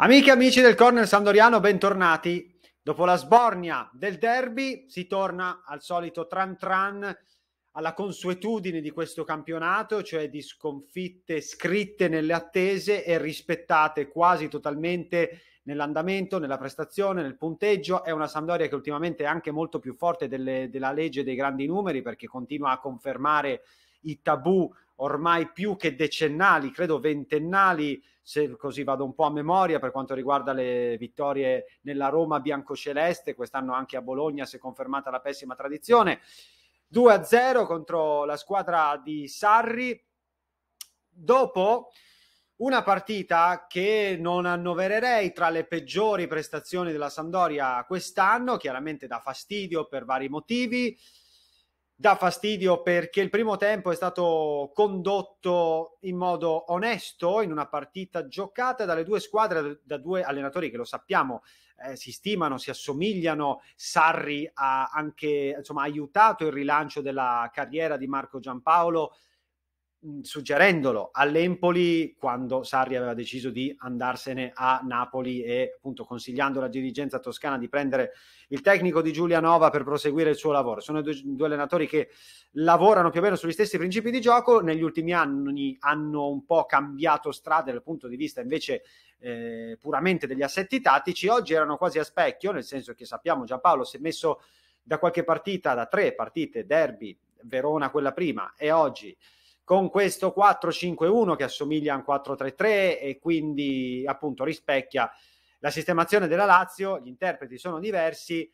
Amiche e amici del Corner Sandoriano, bentornati. Dopo la sbornia del derby si torna al solito tran tran alla consuetudine di questo campionato, cioè di sconfitte scritte nelle attese e rispettate quasi totalmente nell'andamento, nella prestazione, nel punteggio. È una Sandoria che ultimamente è anche molto più forte delle, della legge dei grandi numeri perché continua a confermare i tabù ormai più che decennali, credo ventennali, se così vado un po' a memoria per quanto riguarda le vittorie nella Roma biancoceleste, quest'anno anche a Bologna si è confermata la pessima tradizione. 2-0 contro la squadra di Sarri. Dopo una partita che non annovererei tra le peggiori prestazioni della Sandoria quest'anno, chiaramente da fastidio per vari motivi dà fastidio perché il primo tempo è stato condotto in modo onesto in una partita giocata dalle due squadre, da due allenatori che lo sappiamo eh, si stimano, si assomigliano. Sarri ha anche insomma, aiutato il rilancio della carriera di Marco Giampaolo suggerendolo all'Empoli quando Sarri aveva deciso di andarsene a Napoli e appunto consigliando alla dirigenza toscana di prendere il tecnico di Giulianova per proseguire il suo lavoro. Sono due, due allenatori che lavorano più o meno sugli stessi principi di gioco, negli ultimi anni hanno un po' cambiato strada dal punto di vista invece eh, puramente degli assetti tattici, oggi erano quasi a specchio, nel senso che sappiamo già Paolo si è messo da qualche partita, da tre partite, derby, Verona quella prima e oggi con questo 4-5-1 che assomiglia a un 4-3-3 e quindi appunto rispecchia la sistemazione della Lazio, gli interpreti sono diversi.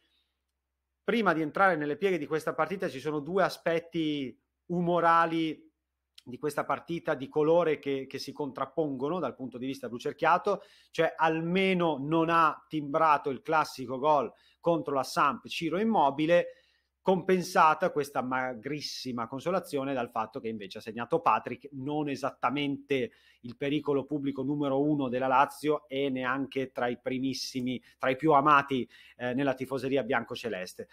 Prima di entrare nelle pieghe di questa partita ci sono due aspetti umorali di questa partita di colore che, che si contrappongono dal punto di vista blucerchiato, cioè almeno non ha timbrato il classico gol contro la Samp Ciro Immobile, compensata questa magrissima consolazione dal fatto che invece ha segnato Patrick, non esattamente il pericolo pubblico numero uno della Lazio e neanche tra i primissimi, tra i più amati eh, nella tifoseria biancoceleste.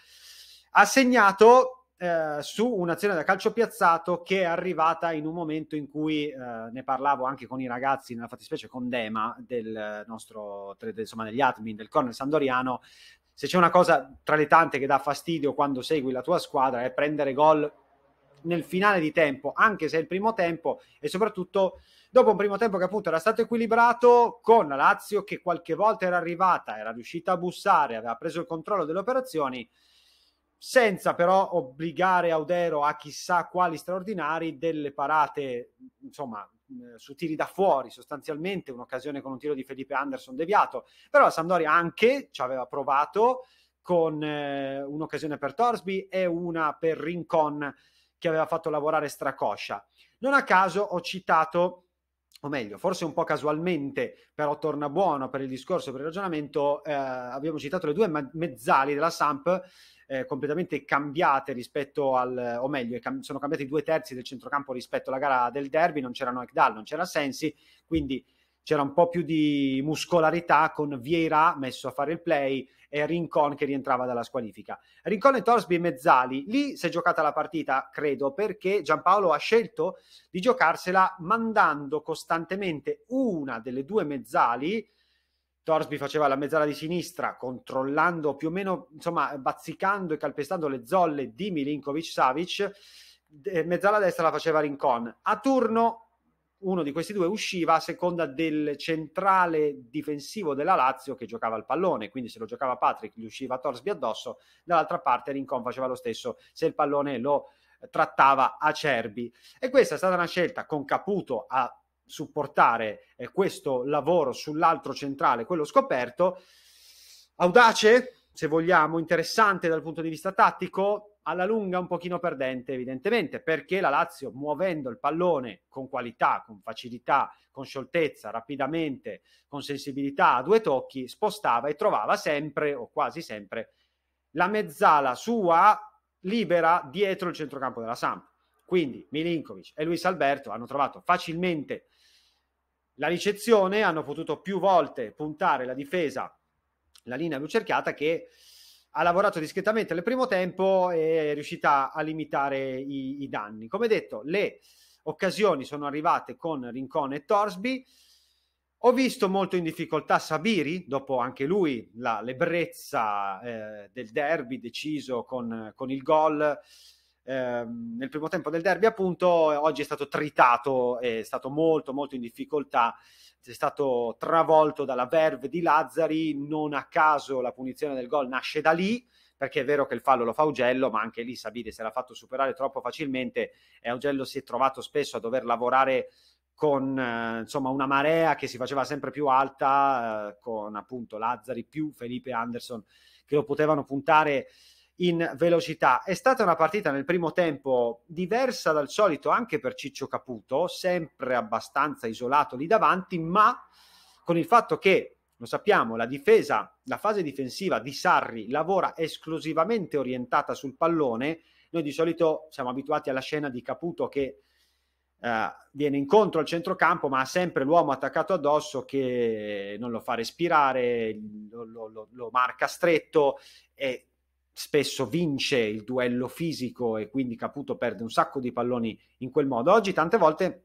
Ha segnato eh, su un'azione da calcio piazzato che è arrivata in un momento in cui eh, ne parlavo anche con i ragazzi, nella fattispecie con Dema del nostro, insomma, degli admin del corner sandoriano, se c'è una cosa tra le tante che dà fastidio quando segui la tua squadra è prendere gol nel finale di tempo, anche se è il primo tempo e soprattutto dopo un primo tempo che appunto era stato equilibrato con Lazio che qualche volta era arrivata, era riuscita a bussare, aveva preso il controllo delle operazioni senza però obbligare Audero a chissà quali straordinari delle parate, insomma, eh, su tiri da fuori sostanzialmente, un'occasione con un tiro di Felipe Anderson deviato, però la Sampdoria anche ci aveva provato con eh, un'occasione per Torsby e una per Rincon che aveva fatto lavorare Stracoscia. Non a caso ho citato o meglio, forse un po' casualmente, però torna buono per il discorso, per il ragionamento, eh, abbiamo citato le due mezzali della Samp eh, completamente cambiate rispetto al, o meglio, cam- sono cambiati due terzi del centrocampo rispetto alla gara del derby, non c'era Noekdal, non c'era Sensi, quindi c'era un po' più di muscolarità con Vieira messo a fare il play e Rincon che rientrava dalla squalifica. Rincon e Torsby e Mezzali, lì si è giocata la partita, credo, perché Giampaolo ha scelto di giocarsela mandando costantemente una delle due Mezzali. Torsby faceva la mezzala di sinistra, controllando più o meno, insomma, bazzicando e calpestando le zolle di Milinkovic-Savic. Mezzala destra la faceva Rincon. A turno uno di questi due usciva a seconda del centrale difensivo della Lazio che giocava il pallone, quindi se lo giocava Patrick gli usciva Torsby addosso, dall'altra parte Rincon faceva lo stesso se il pallone lo trattava Acerbi. E questa è stata una scelta con Caputo a supportare eh, questo lavoro sull'altro centrale, quello scoperto. Audace, se vogliamo, interessante dal punto di vista tattico, alla lunga un pochino perdente evidentemente perché la Lazio muovendo il pallone con qualità, con facilità, con scioltezza, rapidamente, con sensibilità a due tocchi spostava e trovava sempre o quasi sempre la mezzala sua libera dietro il centrocampo della Samp. Quindi Milinkovic e Luis Alberto hanno trovato facilmente la ricezione, hanno potuto più volte puntare la difesa, la linea lucerchiata che ha lavorato discretamente nel primo tempo e è riuscita a limitare i, i danni. Come detto, le occasioni sono arrivate con Rincon e Torsby. Ho visto molto in difficoltà Sabiri, dopo anche lui l'ebbrezza eh, del derby deciso con, con il gol. Ehm, nel primo tempo del derby appunto oggi è stato tritato, è stato molto molto in difficoltà, è stato travolto dalla verve di Lazzari, non a caso la punizione del gol nasce da lì, perché è vero che il fallo lo fa Ugello, ma anche lì Sabide se l'ha fatto superare troppo facilmente e Ugello si è trovato spesso a dover lavorare con eh, insomma una marea che si faceva sempre più alta, eh, con appunto Lazzari più Felipe Anderson che lo potevano puntare in velocità. È stata una partita nel primo tempo diversa dal solito anche per Ciccio Caputo, sempre abbastanza isolato lì davanti, ma con il fatto che, lo sappiamo, la difesa, la fase difensiva di Sarri lavora esclusivamente orientata sul pallone, noi di solito siamo abituati alla scena di Caputo che eh, viene incontro al centrocampo, ma ha sempre l'uomo attaccato addosso che non lo fa respirare, lo, lo, lo marca stretto e spesso vince il duello fisico e quindi Caputo perde un sacco di palloni in quel modo. Oggi tante volte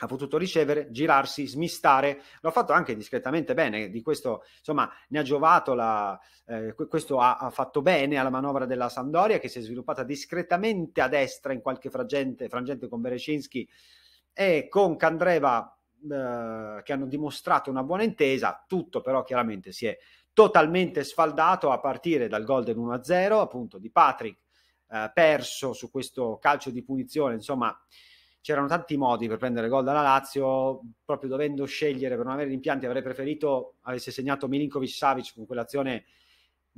ha potuto ricevere, girarsi, smistare, l'ha fatto anche discretamente bene, di questo insomma ne ha giovato, la, eh, questo ha, ha, fatto bene alla manovra della Sandoria che si è sviluppata discretamente a destra in qualche frangente, frangente con Berecinski e con Candreva eh, che hanno dimostrato una buona intesa, tutto però chiaramente si è totalmente sfaldato a partire dal gol del 1 0 appunto di Patrick eh, perso su questo calcio di punizione insomma c'erano tanti modi per prendere gol dalla Lazio proprio dovendo scegliere per non avere rimpianti avrei preferito avesse segnato Milinkovic Savic con quell'azione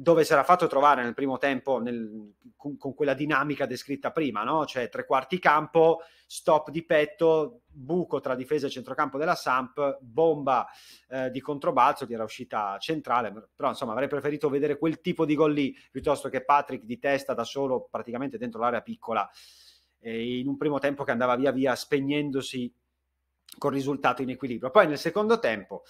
dove si era fatto trovare nel primo tempo nel, con, con, quella dinamica descritta prima, no? cioè tre quarti campo, stop di petto, buco tra difesa e centrocampo della Samp, bomba eh, di controbalzo che era uscita centrale, però insomma avrei preferito vedere quel tipo di gol lì piuttosto che Patrick di testa da solo praticamente dentro l'area piccola eh, in un primo tempo che andava via via spegnendosi con risultato in equilibrio. Poi nel secondo tempo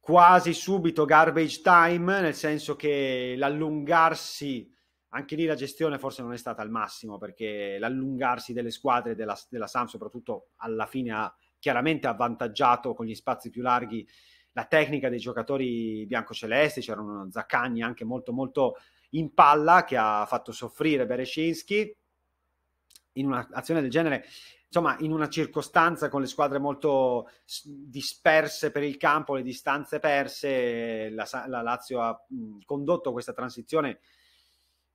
quasi subito garbage time, nel senso che l'allungarsi, anche lì la gestione forse non è stata al massimo, perché l'allungarsi delle squadre della, della SAM soprattutto alla fine ha chiaramente avvantaggiato con gli spazi più larghi la tecnica dei giocatori biancocelesti, c'era uno Zaccagni anche molto molto in palla che ha fatto soffrire Berescinski in un'azione del genere, insomma, in una circostanza con le squadre molto disperse per il campo, le distanze perse, la, la Lazio ha mh, condotto questa transizione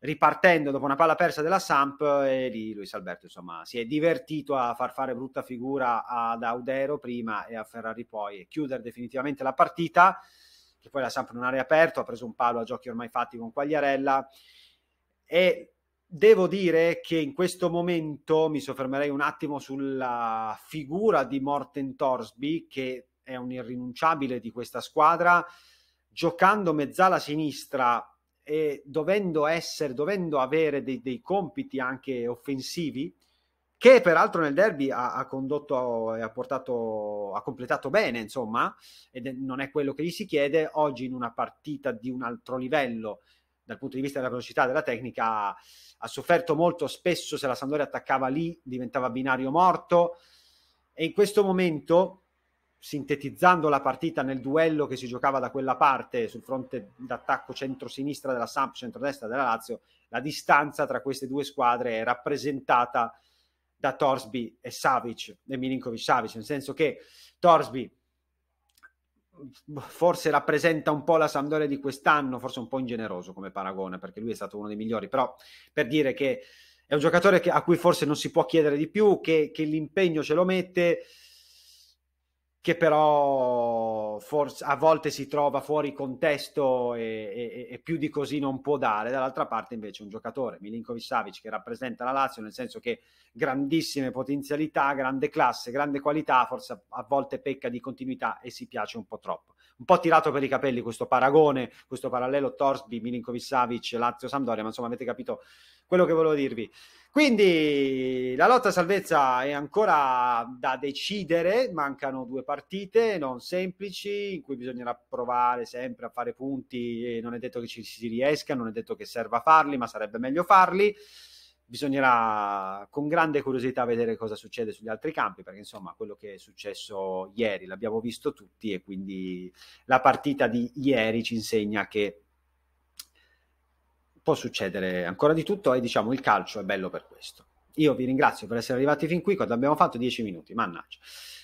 ripartendo dopo una palla persa della Samp e lì Luis Alberto insomma si è divertito a far fare brutta figura ad Audero prima e a Ferrari poi e chiudere definitivamente la partita che poi la Samp non ha riaperto ha preso un palo a giochi ormai fatti con Quagliarella e Devo dire che in questo momento mi soffermerei un attimo sulla figura di Morten Torsby, che è un irrinunciabile di questa squadra, giocando mezzala sinistra e dovendo essere, dovendo avere dei, dei compiti anche offensivi, che peraltro nel derby ha, ha condotto e ha portato, ha completato bene, insomma, ed non è quello che gli si chiede oggi in una partita di un altro livello dal punto di vista della velocità, della tecnica, ha sofferto molto. Spesso se la Sandoria attaccava lì diventava binario morto e in questo momento, sintetizzando la partita nel duello che si giocava da quella parte sul fronte d'attacco centro-sinistra della Samp, centro-destra della Lazio, la distanza tra queste due squadre è rappresentata da Torsby e Savic, e Milinkovic Savic, nel senso che Torsby forse rappresenta un po' la Sampdoria di quest'anno, forse un po' ingeneroso come paragone, perché lui è stato uno dei migliori, però per dire che è un giocatore che, a cui forse non si può chiedere di più, che, che l'impegno ce lo mette, che però forse, a volte si trova fuori contesto e, e, e, più di così non può dare. Dall'altra parte invece un giocatore, Milinkovic Savic, che rappresenta la Lazio, nel senso che grandissime potenzialità, grande classe, grande qualità, forse a, a volte pecca di continuità e si piace un po' troppo un po' tirato per i capelli questo paragone, questo parallelo Torsby, Milinkovic Savic, Lazio Sampdoria, ma insomma avete capito quello che volevo dirvi. Quindi la lotta salvezza è ancora da decidere, mancano due partite non semplici in cui bisognerà provare sempre a fare punti non è detto che ci si riesca, non è detto che serva farli, ma sarebbe meglio farli bisognerà con grande curiosità vedere cosa succede sugli altri campi, perché insomma quello che è successo ieri l'abbiamo visto tutti e quindi la partita di ieri ci insegna che può succedere ancora di tutto e diciamo il calcio è bello per questo. Io vi ringrazio per essere arrivati fin qui, quando abbiamo fatto 10 minuti, mannaggia.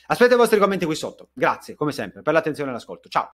Aspetto i vostri commenti qui sotto. Grazie, come sempre, per l'attenzione e l'ascolto. Ciao!